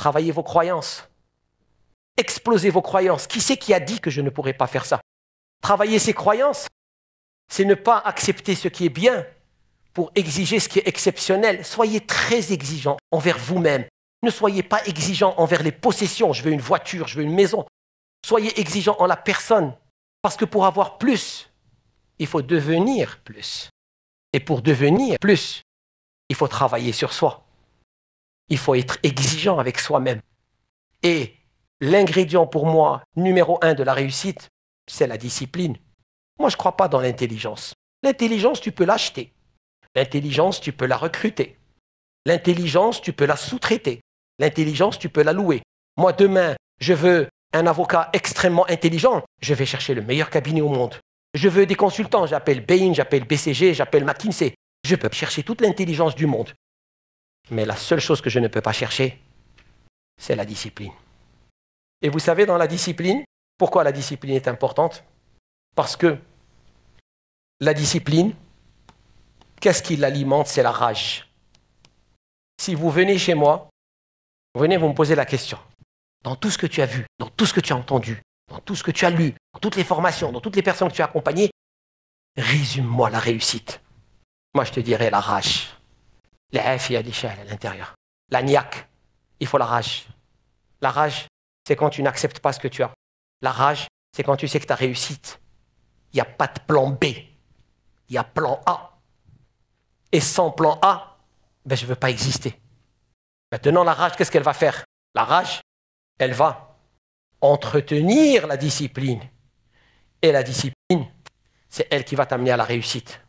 Travaillez vos croyances. Explosez vos croyances. Qui c'est qui a dit que je ne pourrais pas faire ça Travailler ses croyances, c'est ne pas accepter ce qui est bien pour exiger ce qui est exceptionnel. Soyez très exigeant envers vous-même. Ne soyez pas exigeant envers les possessions. Je veux une voiture, je veux une maison. Soyez exigeant en la personne. Parce que pour avoir plus, il faut devenir plus. Et pour devenir plus, il faut travailler sur soi il faut être exigeant avec soi-même. Et l'ingrédient pour moi numéro un de la réussite, c'est la discipline. Moi, je ne crois pas dans l'intelligence. L'intelligence, tu peux l'acheter. L'intelligence, tu peux la recruter. L'intelligence, tu peux la sous-traiter. L'intelligence, tu peux la louer. Moi, demain, je veux un avocat extrêmement intelligent. Je vais chercher le meilleur cabinet au monde. Je veux des consultants. J'appelle Bain, j'appelle BCG, j'appelle McKinsey. Je peux chercher toute l'intelligence du monde. Mais la seule chose que je ne peux pas chercher, c'est la discipline. Et vous savez, dans la discipline, pourquoi la discipline est importante Parce que la discipline, qu'est-ce qui l'alimente C'est la rage. Si vous venez chez moi, venez vous me poser la question. Dans tout ce que tu as vu, dans tout ce que tu as entendu, dans tout ce que tu as lu, dans toutes les formations, dans toutes les personnes que tu as accompagnées, résume-moi la réussite. Moi, je te dirais la rage. L'afia à l'intérieur. La niaque, il faut la rage. La rage, c'est quand tu n'acceptes pas ce que tu as. La rage, c'est quand tu sais que tu as réussite, il n'y a pas de plan B, il y a plan A. Et sans plan A, ben, je ne veux pas exister. Maintenant, la rage, qu'est-ce qu'elle va faire La rage, elle va entretenir la discipline. Et la discipline, c'est elle qui va t'amener à la réussite.